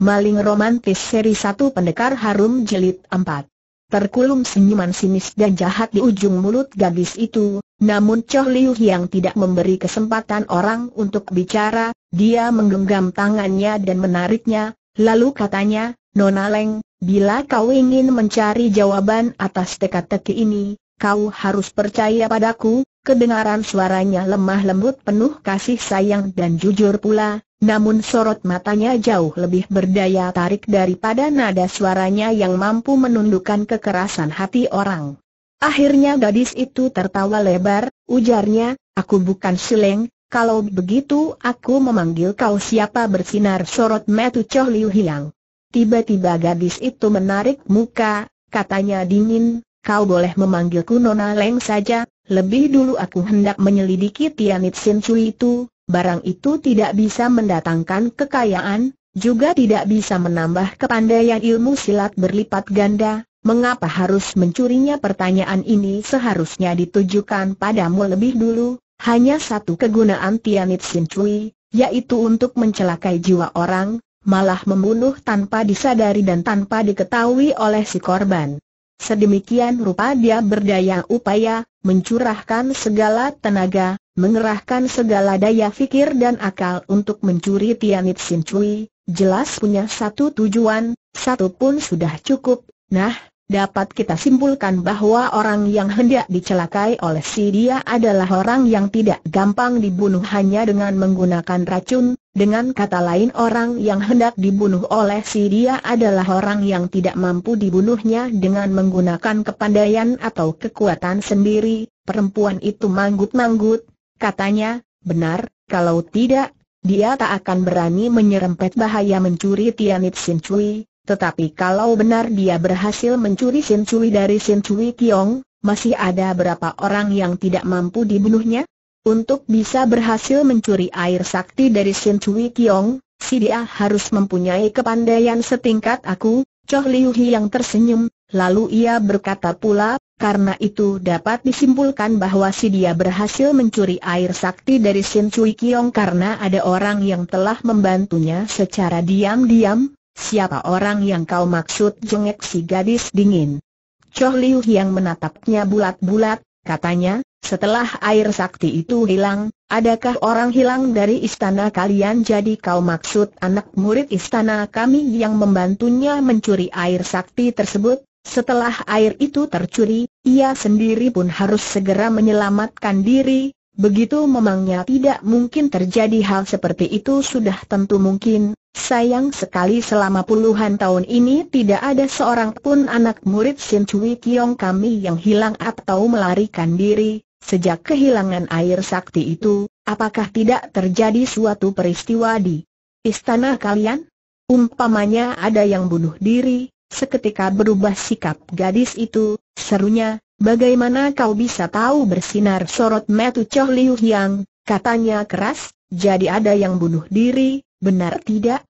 Maling Romantis Seri 1 Pendekar Harum jelit 4 Terkulum senyuman sinis dan jahat di ujung mulut gadis itu, namun Choh Liu yang tidak memberi kesempatan orang untuk bicara, dia menggenggam tangannya dan menariknya, lalu katanya, Nona Leng, bila kau ingin mencari jawaban atas teka-teki ini, kau harus percaya padaku, Kedengaran suaranya lemah lembut penuh kasih sayang dan jujur pula, namun sorot matanya jauh lebih berdaya tarik daripada nada suaranya yang mampu menundukkan kekerasan hati orang. Akhirnya gadis itu tertawa lebar, ujarnya, aku bukan sileng, kalau begitu aku memanggil kau siapa bersinar sorot metu Choh Liu hilang. Tiba-tiba gadis itu menarik muka, katanya dingin, kau boleh memanggilku Nona Leng saja, lebih dulu aku hendak menyelidiki Tianit Sin Cui itu, barang itu tidak bisa mendatangkan kekayaan, juga tidak bisa menambah kepandaian ilmu silat berlipat ganda, mengapa harus mencurinya pertanyaan ini seharusnya ditujukan padamu lebih dulu, hanya satu kegunaan Tianit Sin Cui, yaitu untuk mencelakai jiwa orang, malah membunuh tanpa disadari dan tanpa diketahui oleh si korban. Sedemikian rupa dia berdaya upaya, mencurahkan segala tenaga, mengerahkan segala daya fikir dan akal untuk mencuri Tianit Sin Cui, jelas punya satu tujuan, satu pun sudah cukup, nah, dapat kita simpulkan bahwa orang yang hendak dicelakai oleh si dia adalah orang yang tidak gampang dibunuh hanya dengan menggunakan racun, dengan kata lain orang yang hendak dibunuh oleh si dia adalah orang yang tidak mampu dibunuhnya dengan menggunakan kepandaian atau kekuatan sendiri, perempuan itu manggut-manggut, katanya, benar, kalau tidak, dia tak akan berani menyerempet bahaya mencuri Tianit Sin Cui, tetapi kalau benar dia berhasil mencuri Sin Cui dari Sin Cui Kiong, masih ada berapa orang yang tidak mampu dibunuhnya? Untuk bisa berhasil mencuri air sakti dari Sin Cui Kiong, si dia harus mempunyai kepandaian setingkat aku, Choh Liu Hi yang tersenyum, lalu ia berkata pula, karena itu dapat disimpulkan bahwa si dia berhasil mencuri air sakti dari Sin Cui Kiong karena ada orang yang telah membantunya secara diam-diam, Siapa orang yang kau maksud jengek si gadis dingin? Choh Liu yang menatapnya bulat-bulat, katanya, setelah air sakti itu hilang, adakah orang hilang dari istana kalian jadi kau maksud anak murid istana kami yang membantunya mencuri air sakti tersebut? Setelah air itu tercuri, ia sendiri pun harus segera menyelamatkan diri, begitu memangnya tidak mungkin terjadi hal seperti itu sudah tentu mungkin, Sayang sekali selama puluhan tahun ini tidak ada seorang pun anak murid Sin Cui Kiong kami yang hilang atau melarikan diri, sejak kehilangan air sakti itu, apakah tidak terjadi suatu peristiwa di istana kalian? Umpamanya ada yang bunuh diri, seketika berubah sikap gadis itu, serunya, bagaimana kau bisa tahu bersinar sorot metu Choh Liu Yang, katanya keras, jadi ada yang bunuh diri, Benar tidak?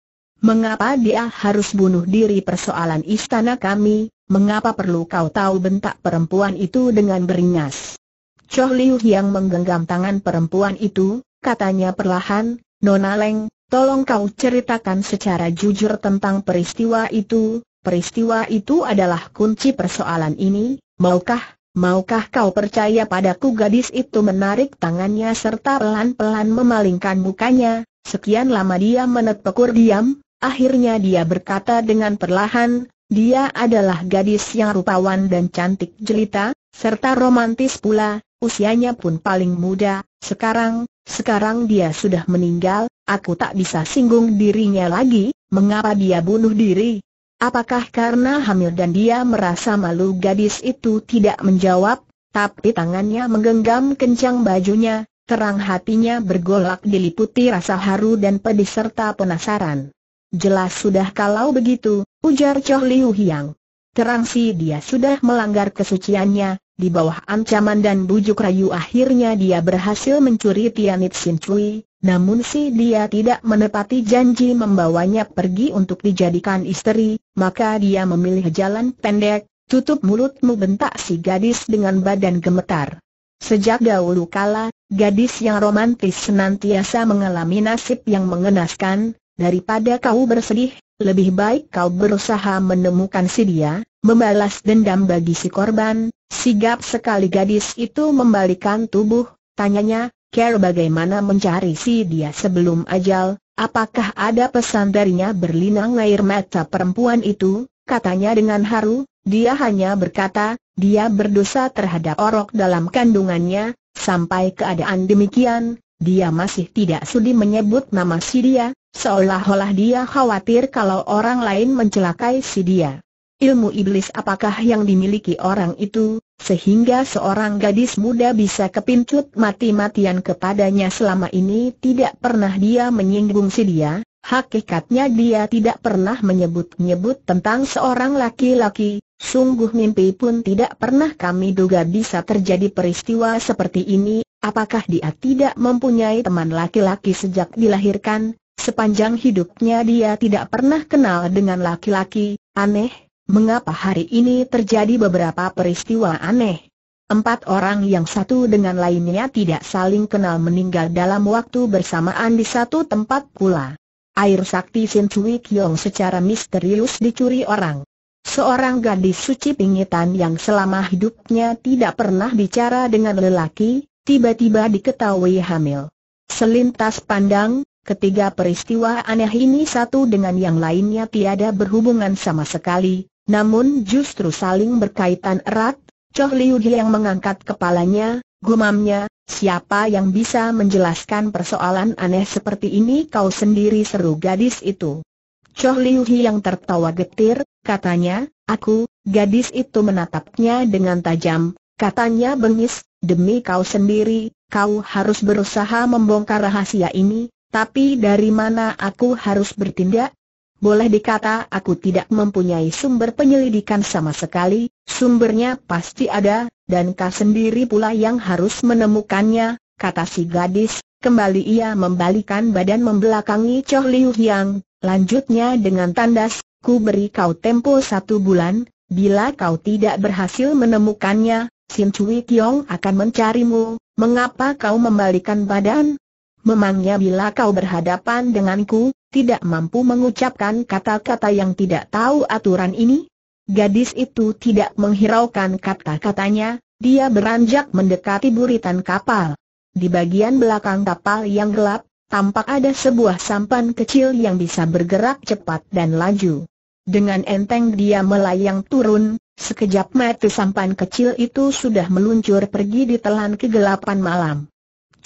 Mengapa dia harus bunuh diri persoalan istana kami, mengapa perlu kau tahu bentak perempuan itu dengan beringas? Choh Liu yang menggenggam tangan perempuan itu, katanya perlahan, Nona Leng, tolong kau ceritakan secara jujur tentang peristiwa itu, peristiwa itu adalah kunci persoalan ini, maukah, maukah kau percaya padaku gadis itu menarik tangannya serta pelan-pelan memalingkan mukanya, Sekian lama dia menetekur diam, akhirnya dia berkata dengan perlahan, dia adalah gadis yang rupawan dan cantik jelita, serta romantis pula, usianya pun paling muda, sekarang, sekarang dia sudah meninggal, aku tak bisa singgung dirinya lagi, mengapa dia bunuh diri? Apakah karena hamil dan dia merasa malu gadis itu tidak menjawab, tapi tangannya menggenggam kencang bajunya, Terang hatinya bergolak diliputi rasa haru dan pedih serta penasaran. Jelas sudah kalau begitu, ujar Choh Liu Hiang. Terang si dia sudah melanggar kesuciannya, di bawah ancaman dan bujuk rayu akhirnya dia berhasil mencuri Tianit Sin Cui, namun si dia tidak menepati janji membawanya pergi untuk dijadikan istri, maka dia memilih jalan pendek, tutup mulutmu bentak si gadis dengan badan gemetar. Sejak dahulu kala, Gadis yang romantis senantiasa mengalami nasib yang mengenaskan, daripada kau bersedih, lebih baik kau berusaha menemukan si dia, membalas dendam bagi si korban. Sigap sekali gadis itu membalikan tubuh, tanyanya, Care bagaimana mencari si dia sebelum ajal, apakah ada pesan darinya berlinang air mata perempuan itu, katanya dengan haru, dia hanya berkata, dia berdosa terhadap orok dalam kandungannya, Sampai keadaan demikian, dia masih tidak sudi menyebut nama si dia, seolah-olah dia khawatir kalau orang lain mencelakai si dia. Ilmu iblis apakah yang dimiliki orang itu, sehingga seorang gadis muda bisa kepincut mati-matian kepadanya selama ini tidak pernah dia menyinggung si dia, hakikatnya dia tidak pernah menyebut-nyebut tentang seorang laki-laki, Sungguh mimpi pun tidak pernah kami duga bisa terjadi peristiwa seperti ini, apakah dia tidak mempunyai teman laki-laki sejak dilahirkan, sepanjang hidupnya dia tidak pernah kenal dengan laki-laki, aneh, mengapa hari ini terjadi beberapa peristiwa aneh. Empat orang yang satu dengan lainnya tidak saling kenal meninggal dalam waktu bersamaan di satu tempat pula. Air sakti Sin Cui Kiong secara misterius dicuri orang. Seorang gadis suci pingitan yang selama hidupnya tidak pernah bicara dengan lelaki, tiba-tiba diketahui hamil. Selintas pandang, ketiga peristiwa aneh ini satu dengan yang lainnya tiada berhubungan sama sekali, namun justru saling berkaitan erat, Choh Liu yang mengangkat kepalanya, gumamnya, siapa yang bisa menjelaskan persoalan aneh seperti ini kau sendiri seru gadis itu. Choh Liu yang tertawa getir, katanya, aku, gadis itu menatapnya dengan tajam, katanya bengis, demi kau sendiri, kau harus berusaha membongkar rahasia ini, tapi dari mana aku harus bertindak? Boleh dikata aku tidak mempunyai sumber penyelidikan sama sekali, sumbernya pasti ada, dan kau sendiri pula yang harus menemukannya, kata si gadis, kembali ia membalikan badan membelakangi Choh Liu Hiang, Lanjutnya dengan tandas, ku beri kau tempo satu bulan, bila kau tidak berhasil menemukannya, Sin Cui Tiong akan mencarimu, mengapa kau membalikan badan? Memangnya bila kau berhadapan denganku, tidak mampu mengucapkan kata-kata yang tidak tahu aturan ini? Gadis itu tidak menghiraukan kata-katanya, dia beranjak mendekati buritan kapal. Di bagian belakang kapal yang gelap, tampak ada sebuah sampan kecil yang bisa bergerak cepat dan laju. Dengan enteng dia melayang turun, sekejap mata sampan kecil itu sudah meluncur pergi di telan kegelapan malam.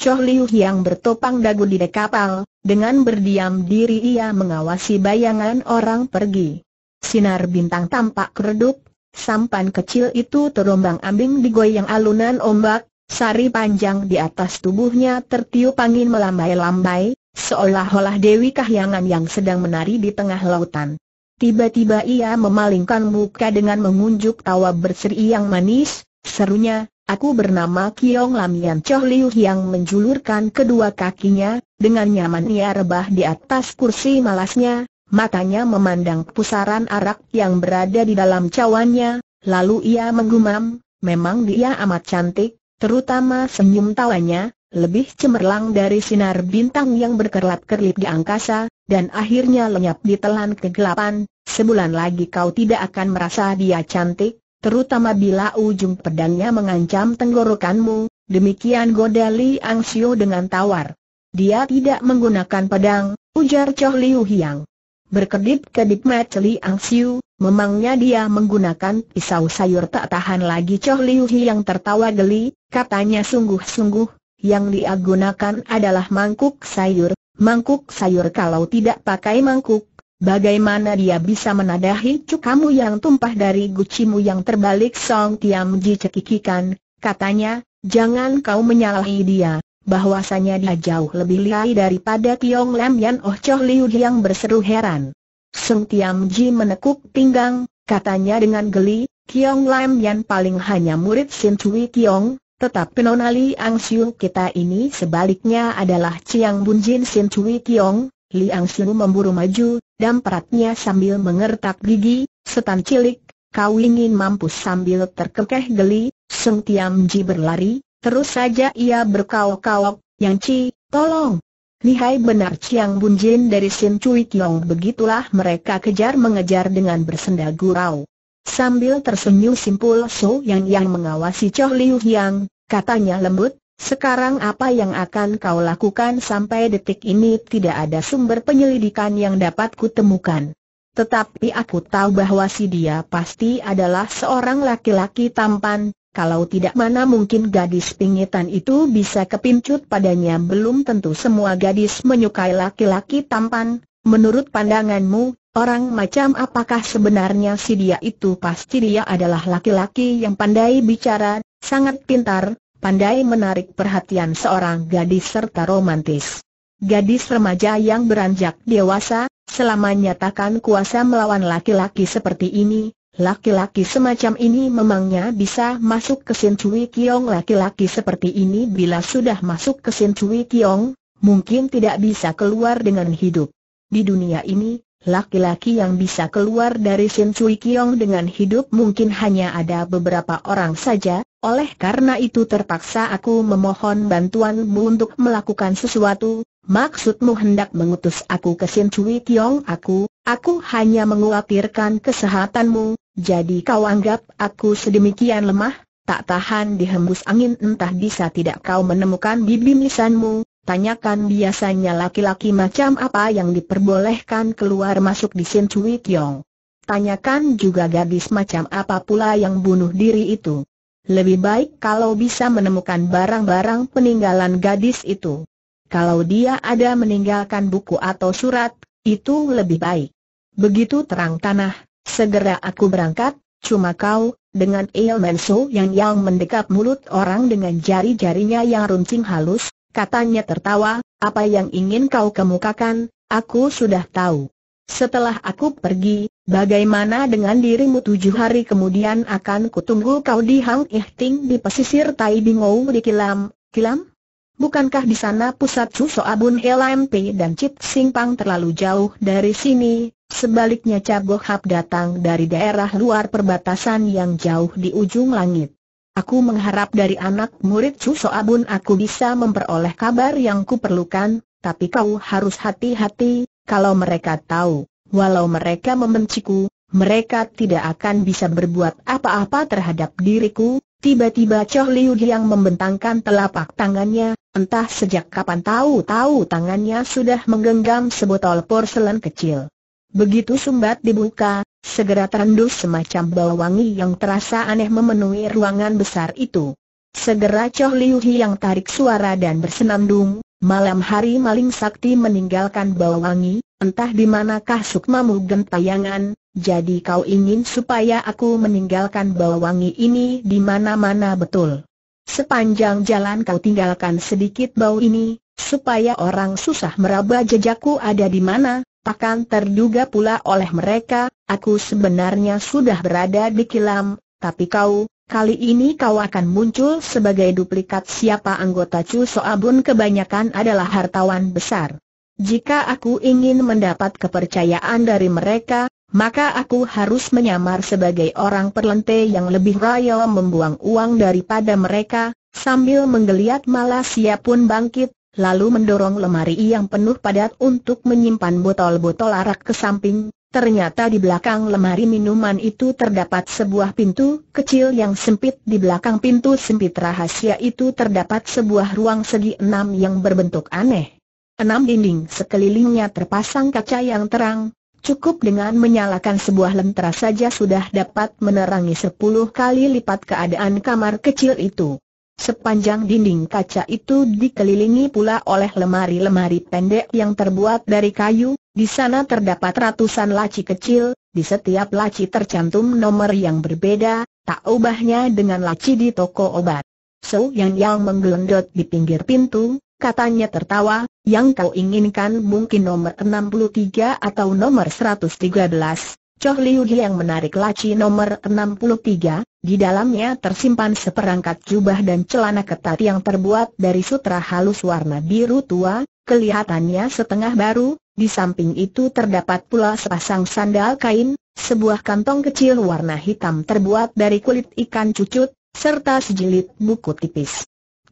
Choh Liu yang bertopang dagu di dek kapal, dengan berdiam diri ia mengawasi bayangan orang pergi. Sinar bintang tampak redup, sampan kecil itu terombang ambing digoyang alunan ombak, Sari panjang di atas tubuhnya tertiup angin melambai-lambai, seolah-olah Dewi Kahyangan yang sedang menari di tengah lautan. Tiba-tiba ia memalingkan muka dengan mengunjuk tawa berseri yang manis, serunya, Aku bernama Kiong Lamian Choh Liu yang menjulurkan kedua kakinya, dengan nyaman ia rebah di atas kursi malasnya, matanya memandang pusaran arak yang berada di dalam cawannya, lalu ia menggumam, memang dia amat cantik, Terutama senyum tawanya, lebih cemerlang dari sinar bintang yang berkerlap-kerlip di angkasa, dan akhirnya lenyap ditelan kegelapan, sebulan lagi kau tidak akan merasa dia cantik, terutama bila ujung pedangnya mengancam tenggorokanmu, demikian goda Li Xiu dengan tawar. Dia tidak menggunakan pedang, ujar Choh Liu Hiang. Berkedip-kedip mata Li Xiu, Memangnya dia menggunakan pisau sayur tak tahan lagi Choh Liu Hi yang tertawa geli, katanya sungguh-sungguh, yang dia gunakan adalah mangkuk sayur, mangkuk sayur kalau tidak pakai mangkuk, bagaimana dia bisa menadahi cukamu yang tumpah dari gucimu yang terbalik Song Tiam Ji cekikikan, katanya, jangan kau menyalahi dia, bahwasanya dia jauh lebih lihai daripada Tiong Lam Yan Oh Choh Liu yang berseru heran. Seng Tiam Ji menekuk pinggang, katanya dengan geli, Kiong Lam Yan paling hanya murid Sin Cui Kiong, tetapi Nonali Ang Siu kita ini sebaliknya adalah Chiang Bun Jin Sin Cui Kiong, Ang Siu memburu maju, dan peratnya sambil mengertak gigi, setan cilik, kau ingin mampus sambil terkekeh geli, Seng Tiam Ji berlari, terus saja ia berkawak-kawak, Yang Chi, tolong, Lihai benar Chiang Bun Jin dari Sim Cui Tiong begitulah mereka kejar mengejar dengan bersenda gurau. Sambil tersenyum simpul So Yang yang mengawasi Choh Liu Yang, katanya lembut, sekarang apa yang akan kau lakukan sampai detik ini tidak ada sumber penyelidikan yang dapat kutemukan. Tetapi aku tahu bahwa si dia pasti adalah seorang laki-laki tampan, kalau tidak mana mungkin gadis pingitan itu bisa kepincut padanya belum tentu semua gadis menyukai laki-laki tampan. Menurut pandanganmu, orang macam apakah sebenarnya si dia itu pasti dia adalah laki-laki yang pandai bicara, sangat pintar, pandai menarik perhatian seorang gadis serta romantis. Gadis remaja yang beranjak dewasa, selama nyatakan kuasa melawan laki-laki seperti ini, Laki-laki semacam ini memangnya bisa masuk ke Sin Cui Kiong Laki-laki seperti ini bila sudah masuk ke Sin Cui Kiong, mungkin tidak bisa keluar dengan hidup Di dunia ini, laki-laki yang bisa keluar dari Sin Cui Kiong dengan hidup mungkin hanya ada beberapa orang saja Oleh karena itu terpaksa aku memohon bantuanmu untuk melakukan sesuatu Maksudmu hendak mengutus aku ke Sin Cui Kiong Aku Aku hanya mengkhawatirkan kesehatanmu, jadi kau anggap aku sedemikian lemah? Tak tahan dihembus angin entah bisa tidak kau menemukan bibi misanmu? tanyakan biasanya laki-laki macam apa yang diperbolehkan keluar masuk di Sin Cui Tiong. Tanyakan juga gadis macam apa pula yang bunuh diri itu. Lebih baik kalau bisa menemukan barang-barang peninggalan gadis itu. Kalau dia ada meninggalkan buku atau surat, itu lebih baik. Begitu terang tanah, segera aku berangkat, cuma kau, dengan Ilmenso yang yang mendekap mulut orang dengan jari-jarinya yang runcing halus, katanya tertawa, apa yang ingin kau kemukakan, aku sudah tahu. Setelah aku pergi, bagaimana dengan dirimu tujuh hari kemudian akan kutunggu kau di Hang Ihting di pesisir Tai Bingou di Kilam, Kilam? Bukankah di sana pusat Chu Soabun LMP dan Cip Singpang terlalu jauh dari sini, Sebaliknya Hap datang dari daerah luar perbatasan yang jauh di ujung langit. Aku mengharap dari anak murid Chu Abun aku bisa memperoleh kabar yang kuperlukan, tapi kau harus hati-hati, kalau mereka tahu, walau mereka membenciku, mereka tidak akan bisa berbuat apa-apa terhadap diriku, Tiba-tiba Choh Liu yang membentangkan telapak tangannya, entah sejak kapan tahu-tahu tangannya sudah menggenggam sebotol porselen kecil. Begitu sumbat dibuka, segera terendus semacam bau wangi yang terasa aneh memenuhi ruangan besar itu. Segera Choh Liu yang tarik suara dan bersenandung, malam hari maling sakti meninggalkan bau wangi, entah di manakah sukmamu gentayangan, jadi kau ingin supaya aku meninggalkan bau wangi ini di mana-mana betul. Sepanjang jalan kau tinggalkan sedikit bau ini, supaya orang susah meraba jejakku ada di mana, Takkan terduga pula oleh mereka, aku sebenarnya sudah berada di kilam, tapi kau, kali ini kau akan muncul sebagai duplikat siapa anggota Chu Soabun kebanyakan adalah hartawan besar. Jika aku ingin mendapat kepercayaan dari mereka, maka aku harus menyamar sebagai orang perlente yang lebih royal membuang uang daripada mereka, sambil menggeliat ia pun bangkit, lalu mendorong lemari yang penuh padat untuk menyimpan botol-botol arak ke samping. Ternyata di belakang lemari minuman itu terdapat sebuah pintu kecil yang sempit. Di belakang pintu sempit rahasia itu terdapat sebuah ruang segi enam yang berbentuk aneh. Enam dinding sekelilingnya terpasang kaca yang terang, Cukup dengan menyalakan sebuah lentera saja sudah dapat menerangi sepuluh kali lipat keadaan kamar kecil itu. Sepanjang dinding kaca itu dikelilingi pula oleh lemari-lemari pendek yang terbuat dari kayu, di sana terdapat ratusan laci kecil, di setiap laci tercantum nomor yang berbeda, tak ubahnya dengan laci di toko obat. So Yang Yang menggelendot di pinggir pintu, katanya tertawa, yang kau inginkan mungkin nomor 63 atau nomor 113, Choh Liu yang menarik laci nomor 63, di dalamnya tersimpan seperangkat jubah dan celana ketat yang terbuat dari sutra halus warna biru tua, kelihatannya setengah baru, di samping itu terdapat pula sepasang sandal kain, sebuah kantong kecil warna hitam terbuat dari kulit ikan cucut, serta sejilid buku tipis.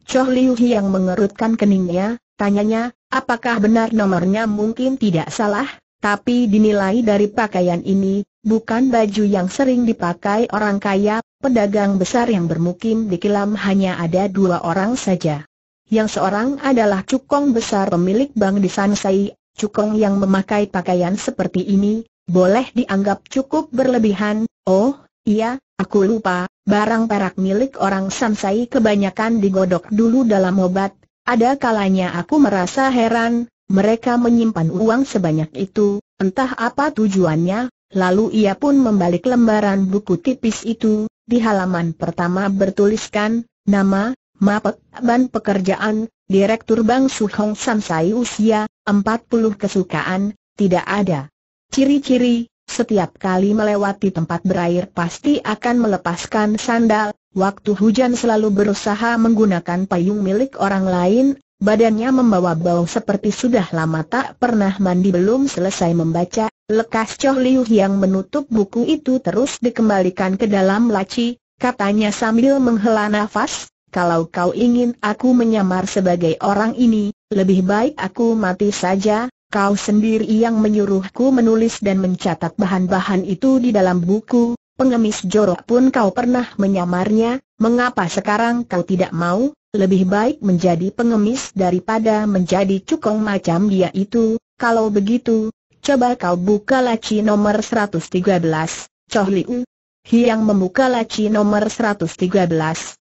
Choh Liu yang mengerutkan keningnya, tanyanya, apakah benar nomornya mungkin tidak salah? Tapi dinilai dari pakaian ini, bukan baju yang sering dipakai orang kaya, pedagang besar yang bermukim di kilam hanya ada dua orang saja. Yang seorang adalah cukong besar pemilik bank di Sansai, cukong yang memakai pakaian seperti ini, boleh dianggap cukup berlebihan, oh, iya, aku lupa, barang perak milik orang Sansai kebanyakan digodok dulu dalam obat, ada kalanya aku merasa heran, mereka menyimpan uang sebanyak itu, entah apa tujuannya, lalu ia pun membalik lembaran buku tipis itu, di halaman pertama bertuliskan, nama, Mapek Ban Pekerjaan, Direktur Bank Suhong Samsai usia, 40 kesukaan, tidak ada. Ciri-ciri, setiap kali melewati tempat berair pasti akan melepaskan sandal, waktu hujan selalu berusaha menggunakan payung milik orang lain, Badannya membawa bau seperti sudah lama tak pernah mandi belum selesai membaca, lekas Choh Liu yang menutup buku itu terus dikembalikan ke dalam laci, katanya sambil menghela nafas, kalau kau ingin aku menyamar sebagai orang ini, lebih baik aku mati saja, kau sendiri yang menyuruhku menulis dan mencatat bahan-bahan itu di dalam buku, pengemis jorok pun kau pernah menyamarnya, mengapa sekarang kau tidak mau? Lebih baik menjadi pengemis daripada menjadi cukong macam dia itu, kalau begitu, coba kau buka laci nomor 113, Choh Liu. Hiang membuka laci nomor 113,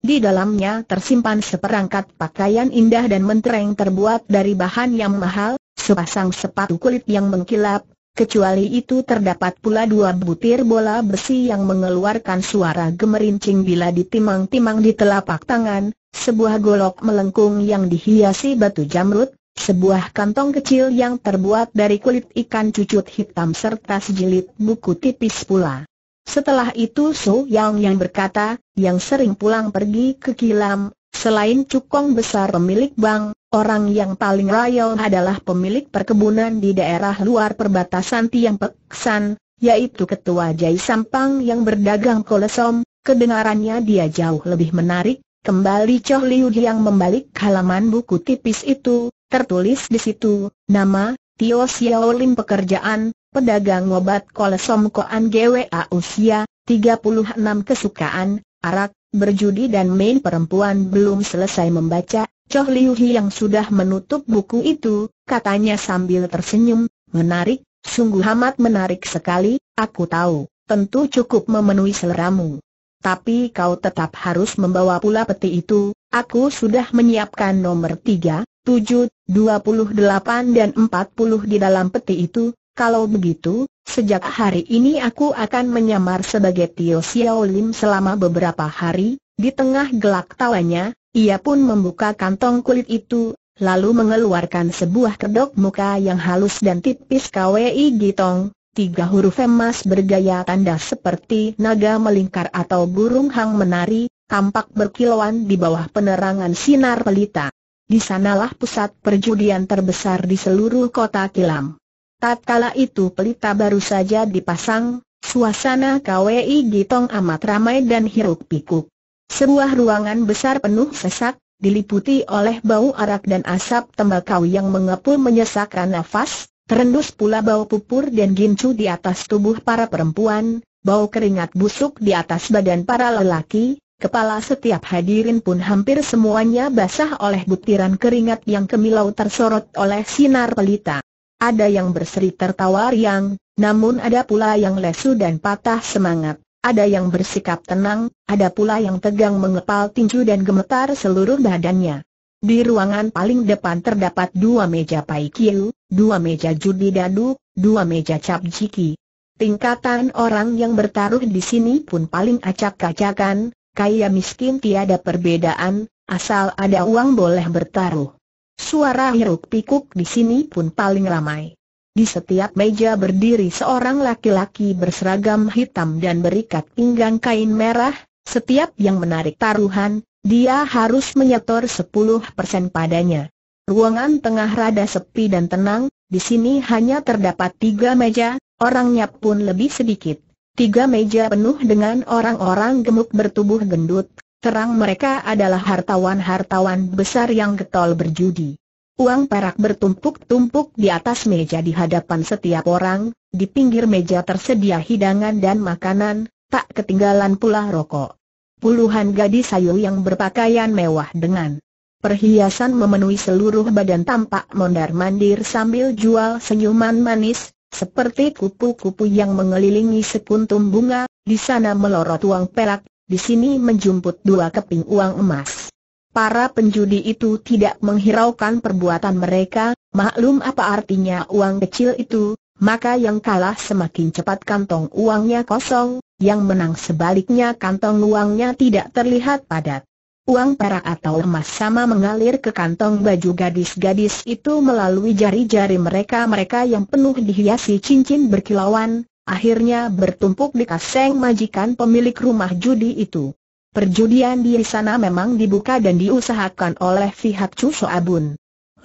di dalamnya tersimpan seperangkat pakaian indah dan mentereng terbuat dari bahan yang mahal, sepasang sepatu kulit yang mengkilap, kecuali itu terdapat pula dua butir bola besi yang mengeluarkan suara gemerincing bila ditimang-timang di telapak tangan, sebuah golok melengkung yang dihiasi batu jamrut, sebuah kantong kecil yang terbuat dari kulit ikan cucut hitam serta sejilid buku tipis pula. Setelah itu So Yang yang berkata, yang sering pulang pergi ke kilam, selain cukong besar pemilik bank, orang yang paling royal adalah pemilik perkebunan di daerah luar perbatasan Tiang Peksan, yaitu ketua Jai Sampang yang berdagang kolesom, kedengarannya dia jauh lebih menarik Kembali Choh Liu yang membalik halaman buku tipis itu, tertulis di situ, nama, Tio Xiao Lim pekerjaan, pedagang obat kolesom koan GWA usia, 36 kesukaan, arak, berjudi dan main perempuan belum selesai membaca, Choh Liu yang sudah menutup buku itu, katanya sambil tersenyum, menarik, sungguh amat menarik sekali, aku tahu, tentu cukup memenuhi seleramu tapi kau tetap harus membawa pula peti itu, aku sudah menyiapkan nomor 3, 7, delapan dan 40 di dalam peti itu, kalau begitu, sejak hari ini aku akan menyamar sebagai Tio Xiao Lim selama beberapa hari, di tengah gelak tawanya, ia pun membuka kantong kulit itu, lalu mengeluarkan sebuah kedok muka yang halus dan tipis KWI Gitong, tiga huruf emas bergaya tanda seperti naga melingkar atau burung hang menari, tampak berkilauan di bawah penerangan sinar pelita. Di sanalah pusat perjudian terbesar di seluruh kota Kilam. Tatkala itu pelita baru saja dipasang, suasana KWI Gitong amat ramai dan hiruk pikuk. Sebuah ruangan besar penuh sesak, diliputi oleh bau arak dan asap tembakau yang mengepul menyesakkan nafas, Terendus pula bau pupur dan gincu di atas tubuh para perempuan, bau keringat busuk di atas badan para lelaki, kepala setiap hadirin pun hampir semuanya basah oleh butiran keringat yang kemilau tersorot oleh sinar pelita. Ada yang berseri tertawa riang, namun ada pula yang lesu dan patah semangat. Ada yang bersikap tenang, ada pula yang tegang mengepal tinju dan gemetar seluruh badannya. Di ruangan paling depan terdapat dua meja Pai Kiu, dua meja judi dadu, dua meja cap jiki. Tingkatan orang yang bertaruh di sini pun paling acak-acakan, kaya miskin tiada perbedaan, asal ada uang boleh bertaruh. Suara hiruk pikuk di sini pun paling ramai. Di setiap meja berdiri seorang laki-laki berseragam hitam dan berikat pinggang kain merah, setiap yang menarik taruhan, dia harus menyetor 10% padanya. Ruangan tengah rada sepi dan tenang, di sini hanya terdapat tiga meja, orangnya pun lebih sedikit. Tiga meja penuh dengan orang-orang gemuk bertubuh gendut, terang mereka adalah hartawan-hartawan besar yang getol berjudi. Uang perak bertumpuk-tumpuk di atas meja di hadapan setiap orang, di pinggir meja tersedia hidangan dan makanan, tak ketinggalan pula rokok. Puluhan gadis sayu yang berpakaian mewah dengan perhiasan memenuhi seluruh badan tampak mondar-mandir sambil jual senyuman manis, seperti kupu-kupu yang mengelilingi sekuntum bunga, di sana melorot uang perak, di sini menjumput dua keping uang emas. Para penjudi itu tidak menghiraukan perbuatan mereka, maklum apa artinya uang kecil itu, maka yang kalah semakin cepat kantong uangnya kosong, yang menang sebaliknya kantong uangnya tidak terlihat padat. Uang perak atau emas sama mengalir ke kantong baju gadis-gadis itu melalui jari-jari mereka-mereka yang penuh dihiasi cincin berkilauan, akhirnya bertumpuk di kaseng majikan pemilik rumah judi itu. Perjudian di sana memang dibuka dan diusahakan oleh pihak Chu Soabun.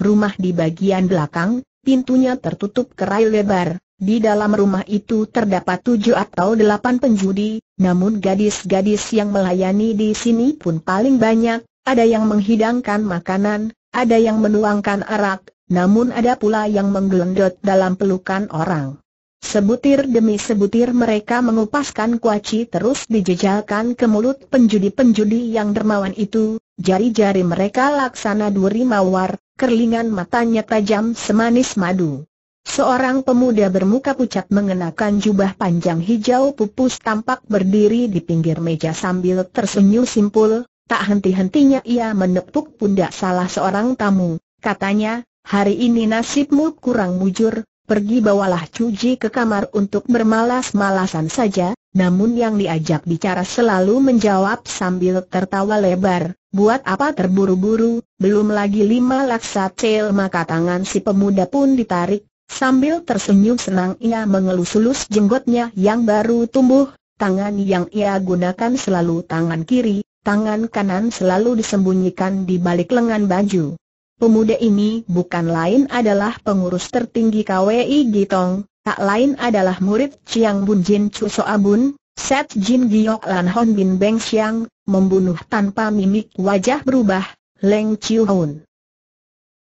Rumah di bagian belakang, pintunya tertutup kerai lebar. Di dalam rumah itu terdapat tujuh atau delapan penjudi, namun gadis-gadis yang melayani di sini pun paling banyak, ada yang menghidangkan makanan, ada yang menuangkan arak, namun ada pula yang menggelendot dalam pelukan orang. Sebutir demi sebutir mereka mengupaskan kuaci terus dijejalkan ke mulut penjudi-penjudi yang dermawan itu, Jari-jari mereka laksana duri mawar, kerlingan matanya tajam semanis madu. Seorang pemuda bermuka pucat mengenakan jubah panjang hijau pupus tampak berdiri di pinggir meja sambil tersenyum simpul, tak henti-hentinya ia menepuk pundak salah seorang tamu, katanya, hari ini nasibmu kurang mujur, Pergi bawalah Cuji ke kamar untuk bermalas-malasan saja, namun yang diajak bicara selalu menjawab sambil tertawa lebar, buat apa terburu-buru, belum lagi lima laksa cel maka tangan si pemuda pun ditarik, sambil tersenyum senang ia mengelus-elus jenggotnya yang baru tumbuh, tangan yang ia gunakan selalu tangan kiri, tangan kanan selalu disembunyikan di balik lengan baju. Pemuda ini bukan lain adalah pengurus tertinggi KWI Gitong, tak lain adalah murid Chiang Bun Jin Chu Soabun, Set Jin Giok Lan Hon Bin Beng Siang, membunuh tanpa mimik wajah berubah, Leng Chiu Hun.